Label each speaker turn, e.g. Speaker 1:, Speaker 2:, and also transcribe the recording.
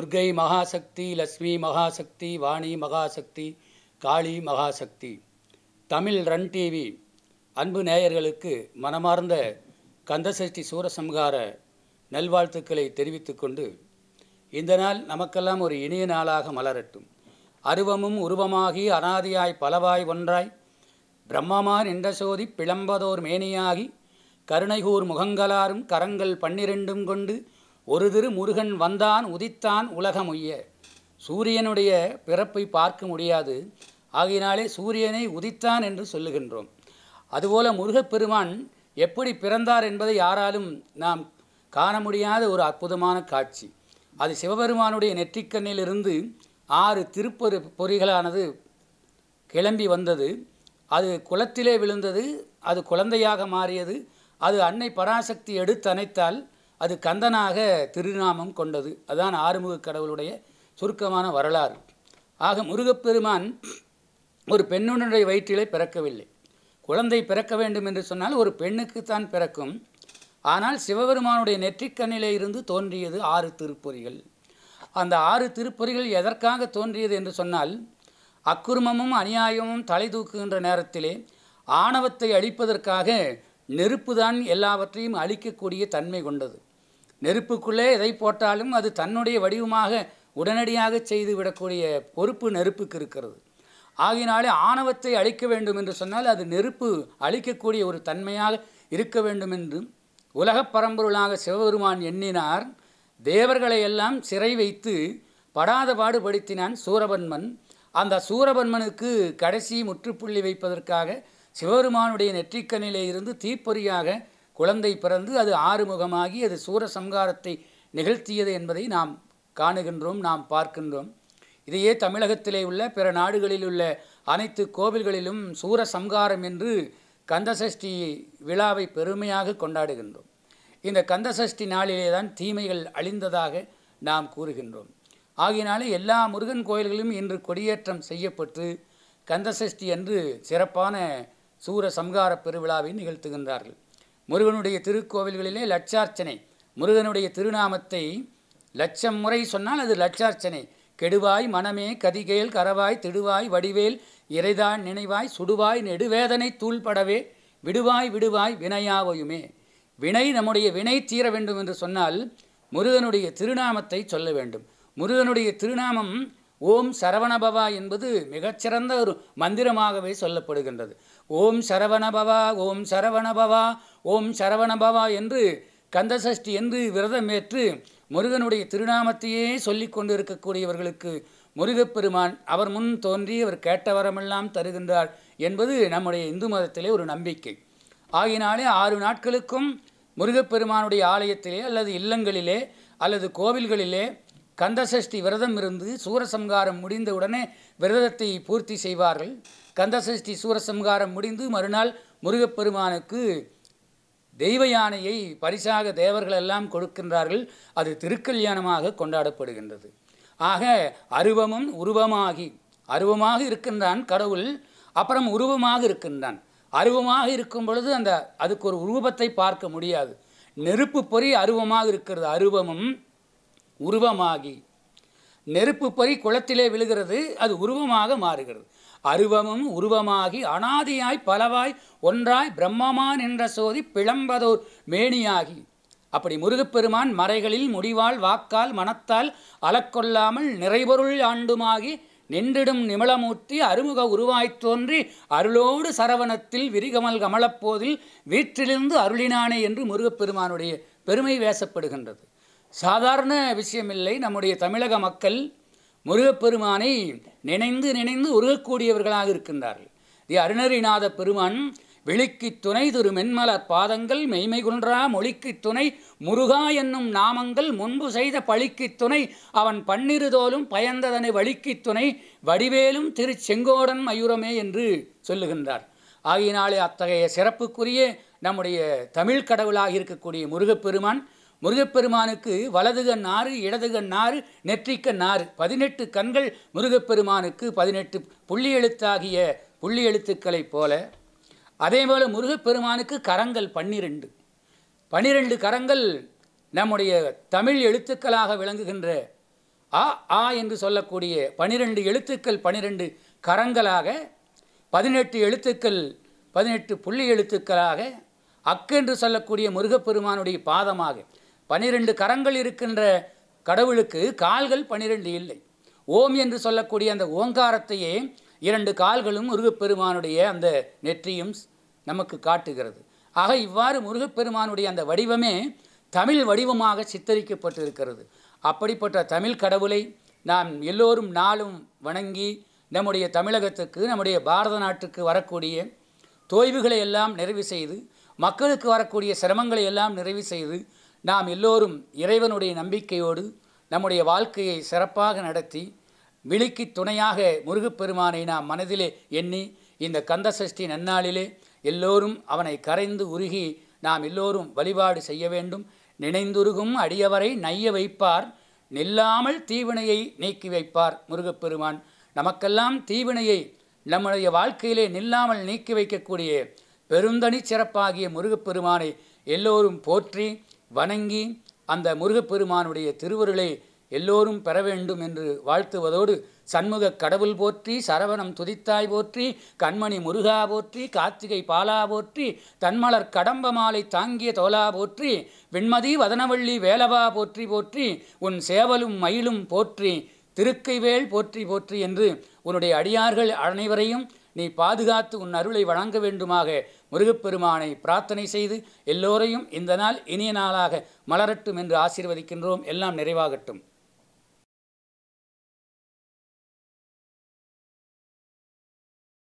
Speaker 1: Durgai Mahashakti Lakshmi Mahashakti Vani Mahashakti Kali Mahashakti Tamil run TV அன்பு நேயர்களுக்கு மனமார்ந்த கந்தசஷ்டி சூரசம்ஹார நல்வாழ்த்துக்களை தெரிவித்து கொண்டு இந்த நாள் நமக்கெல்லாம் ஒரு இனிய நாளாக மலரட்டும் அருவமும் உருவமாகி அனாதியாய் பலவாய் ஒன்றாய் பிரம்மமா நின்ற சோதி பிளம்பதோர் மேனியாகி கருணைகூர் முகங்களாரும் கரங்கள் பன்னிரெண்டும் கொண்டு ஒரு திரு முருகன் வந்தான் உதித்தான் உலகமொய்ய சூரியனுடைய பிறப்பை பார்க்க முடியாது ஆகையினாலே சூரியனை உதித்தான் என்று சொல்லுகின்றோம் அதுபோல முருகப்பெருமான் எப்படி பிறந்தார் என்பதை யாராலும் நாம் காண முடியாத ஒரு அற்புதமான காட்சி அது சிவபெருமானுடைய நெற்றிக்கண்ணிலிருந்து ஆறு திருப்பொரு பொறிகளானது கிளம்பி வந்தது அது குளத்திலே விழுந்தது அது குழந்தையாக மாறியது அது அன்னை பராசக்தி எடுத்து அணைத்தால் அது கந்தனாக திருநாமம் கொண்டது அதான் ஆறுமுக கடவுளுடைய சுருக்கமான வரலாறு ஆக முருகப்பெருமான் ஒரு பெண்ணுடைய வயிற்றிலே பிறக்கவில்லை குழந்தை பிறக்க வேண்டும் என்று சொன்னால் ஒரு பெண்ணுக்குத்தான் பிறக்கும் ஆனால் சிவபெருமானுடைய நெற்றிக்கண்ணிலே இருந்து தோன்றியது ஆறு திருப்பொறிகள் அந்த ஆறு திருப்பொறிகள் எதற்காக தோன்றியது என்று சொன்னால் அக்குருமமும் அநியாயமும் தலை தூக்குகின்ற நேரத்திலே ஆணவத்தை அழிப்பதற்காக நெருப்புதான் எல்லாவற்றையும் அழிக்கக்கூடிய தன்மை கொண்டது நெருப்புக்குள்ளே எதை போட்டாலும் அது தன்னுடைய வடிவமாக உடனடியாக செய்து விடக்கூடிய பொறுப்பு நெருப்புக்கு இருக்கிறது ஆகினாலே ஆணவத்தை அழிக்க வேண்டும் என்று சொன்னால் அது நெருப்பு அழிக்கக்கூடிய ஒரு தன்மையாக இருக்க வேண்டும் என்று உலகப் பரம்பொருளாக சிவபெருமான் எண்ணினார் தேவர்களை எல்லாம் சிறை வைத்து படாத பாடுபடுத்தினான் சூரபன்மன் அந்த சூரபன்மனுக்கு கடைசி முற்றுப்புள்ளி வைப்பதற்காக சிவபெருமானுடைய நெற்றிக்கண்ணிலே இருந்து தீப்பொறியாக குழந்தை பிறந்து அது ஆறுமுகமாகி அது சூரசம்காரத்தை நிகழ்த்தியது என்பதை நாம் காணுகின்றோம் நாம் பார்க்கின்றோம் இதையே தமிழகத்திலே உள்ள பிற நாடுகளில் உள்ள அனைத்து கோவில்களிலும் சூரசம்காரம் என்று கந்தசஷ்டி விழாவை பெருமையாக கொண்டாடுகின்றோம் இந்த கந்தசஷ்டி நாளிலே தான் தீமைகள் அழிந்ததாக நாம் கூறுகின்றோம் ஆகையினாலே எல்லா முருகன் கோயில்களும் இன்று கொடியேற்றம் செய்யப்பட்டு கந்தசஷ்டி என்று சிறப்பான சூர பெருவிழாவை நிகழ்த்துகின்றார்கள் முருகனுடைய திருக்கோவில்களிலே லட்சார்ச்சனை முருகனுடைய திருநாமத்தை லட்சம் முறை சொன்னால் அது லட்சார்ச்சனை கெடுவாய் மனமே கதிகேல் கரவாய் திடுவாய் வடிவேல் இறைதான் நினைவாய் சுடுவாய் நெடுவேதனை தூள்படவே விடுவாய் விடுவாய் வினையாவையுமே வினை நம்முடைய வினை தீர வேண்டும் என்று சொன்னால் முருகனுடைய திருநாமத்தை சொல்ல வேண்டும் முருகனுடைய திருநாமம் ஓம் சரவணபவா என்பது மிகச்சிறந்த ஒரு மந்திரமாகவே சொல்லப்படுகின்றது ஓம் சரவணபவா ஓம் சரவணபவா ஓம் சரவணபவா என்று கந்தசஷ்டி என்று விரதமேற்று முருகனுடைய திருநாமத்தையே சொல்லி கொண்டு இருக்கக்கூடியவர்களுக்கு முருகப்பெருமான் அவர் முன் தோன்றி அவர் கேட்டவரமெல்லாம் தருகின்றார் என்பது நம்முடைய இந்து மதத்திலே ஒரு நம்பிக்கை ஆகினாலே ஆறு நாட்களுக்கும் முருகப்பெருமானுடைய ஆலயத்திலே அல்லது இல்லங்களிலே அல்லது கோவில்களிலே கந்தசஷ்டி விரதம் இருந்து சூரசம்காரம் முடிந்தவுடனே விரதத்தை பூர்த்தி செய்வார்கள் கந்தசஷ்டி சூரசம்காரம் முடிந்து மறுநாள் முருகப்பெருமானுக்கு தெய்வ யானையை பரிசாக தேவர்கள் எல்லாம் கொடுக்கின்றார்கள் அது திருக்கல்யாணமாக கொண்டாடப்படுகின்றது ஆக அருவமும் உருவமாகி அருவமாக இருக்கின்றான் கடவுள் அப்புறம் உருவமாக இருக்கின்றான் அருவமாக இருக்கும் பொழுது அந்த அதுக்கு ஒரு உருவத்தை பார்க்க முடியாது நெருப்பு பொறி அருவமாக இருக்கிறது அருவமும் உருவமாகி நெருப்பு பறி குளத்திலே விழுகிறது அது உருவமாக மாறுகிறது அருவமும் உருவமாகி அனாதியாய் பலவாய் ஒன்றாய் பிரம்மமான் என்ற சோதி பிளம்பதோர் மேனியாகி அப்படி முருகப்பெருமான் மறைகளில் முடிவால் வாக்கால் மனத்தால் அலக்கொள்ளாமல் நிறைபொருள் ஆண்டுமாகி நின்றிடும் நிமளமூர்த்தி அருமுக உருவாய்த் தோன்றி அருளோடு சரவணத்தில் விரிகமல் கமலப்போதில் வீற்றிலிருந்து அருளினானே என்று முருகப்பெருமானுடைய பெருமை வேசப்படுகின்றது சாதாரண விஷயமில்லை நம்முடைய தமிழக மக்கள் முருகப்பெருமானை நினைந்து நினைந்து உருகக்கூடியவர்களாக இருக்கின்றார்கள் தி அருணரிநாத பெருமான் விழிக்கு துணை திரு மென்மலர் பாதங்கள் மெய்மை குன்றா மொழிக்கு துணை முருகா என்னும் நாமங்கள் முன்பு செய்த பழிக்கு துணை அவன் பன்னிருதோலும் பயந்ததனை வழிக்கு துணை வடிவேலும் திரு செங்கோடன் மயூரமே என்று சொல்லுகின்றார் ஆகையினாலே அத்தகைய சிறப்புக்குரிய நம்முடைய தமிழ் கடவுளாக இருக்கக்கூடிய முருகப்பெருமான் முருகப்பெருமானுக்கு வலது கண் ஆறு கண் ஆறு நெற்றிக்கண் ஆறு பதினெட்டு கண்கள் முருகப்பெருமானுக்கு பதினெட்டு புள்ளி எழுத்தாகிய புள்ளி எழுத்துக்களைப் போல அதேபோல் முருகப்பெருமானுக்கு கரங்கள் பன்னிரெண்டு பன்னிரெண்டு கரங்கள் நம்முடைய தமிழ் எழுத்துக்களாக விளங்குகின்ற ஆ ஆ என்று சொல்லக்கூடிய பனிரெண்டு எழுத்துக்கள் பனிரெண்டு கரங்களாக பதினெட்டு எழுத்துக்கள் பதினெட்டு புள்ளி எழுத்துக்களாக அக்கு என்று சொல்லக்கூடிய முருகப்பெருமானுடைய பாதமாக பனிரெண்டு கரங்கள் இருக்கின்ற கடவுளுக்கு கால்கள் பனிரெண்டு இல்லை ஓம் என்று சொல்லக்கூடிய அந்த ஓங்காரத்தையே இரண்டு கால்களும் முருகப்பெருமானுடைய அந்த நெற்றியும் நமக்கு காட்டுகிறது ஆக இவ்வாறு முருகப்பெருமானுடைய அந்த வடிவமே தமிழ் வடிவமாக சித்தரிக்கப்பட்டிருக்கிறது அப்படிப்பட்ட தமிழ் கடவுளை நாம் எல்லோரும் நாளும் வணங்கி நம்முடைய தமிழகத்துக்கு நம்முடைய பாரத நாட்டுக்கு வரக்கூடிய தோய்வுகளை எல்லாம் நிறைவு செய்து மக்களுக்கு வரக்கூடிய சிரமங்களை எல்லாம் நிறைவு செய்து நாம் எல்லோரும் இறைவனுடைய நம்பிக்கையோடு நம்முடைய வாழ்க்கையை சிறப்பாக நடத்தி விழிக்கு துணையாக முருகப்பெருமானை நாம் மனதிலே எண்ணி இந்த கந்த சஷ்டி நன்னாளிலே எல்லோரும் அவனை கரைந்து உருகி நாம் எல்லோரும் வழிபாடு செய்ய வேண்டும் நினைந்துருகும் அடியவரை நைய வைப்பார் நில்லாமல் தீவினையை நீக்கி வைப்பார் முருகப்பெருமான் நமக்கெல்லாம் தீவினையை நம்முடைய வாழ்க்கையிலே நில்லாமல் நீக்கி வைக்கக்கூடிய பெருந்தனி சிறப்பாகிய முருகப்பெருமானை எல்லோரும் போற்றி வணங்கி அந்த முருகப்பெருமானுடைய திருவருளை எல்லோரும் பெற வேண்டும் என்று வாழ்த்துவதோடு சண்முக கடவுள் போற்றி சரவணம் துதித்தாய் போற்றி கண்மணி முருகா போற்றி கார்த்திகை பாலா போற்றி தன்மலர் கடம்ப மாலை தாங்கிய தோலா போற்றி வெண்மதி வதனவள்ளி வேலவா போற்றி போற்றி உன் சேவலும் மயிலும் போற்றி திருக்கைவேல் போற்றி போற்றி என்று உன்னுடைய அடியார்கள் அனைவரையும் நீ பாதுகாத்து உன் அருளை வழங்க வேண்டுமாக முருகப்பெருமானை பிரார்த்தனை செய்து எல்லோரையும் இந்த நாள் இனிய நாளாக மலரட்டும் என்று ஆசீர்வதிக்கின்றோம் எல்லாம் நிறைவாகட்டும்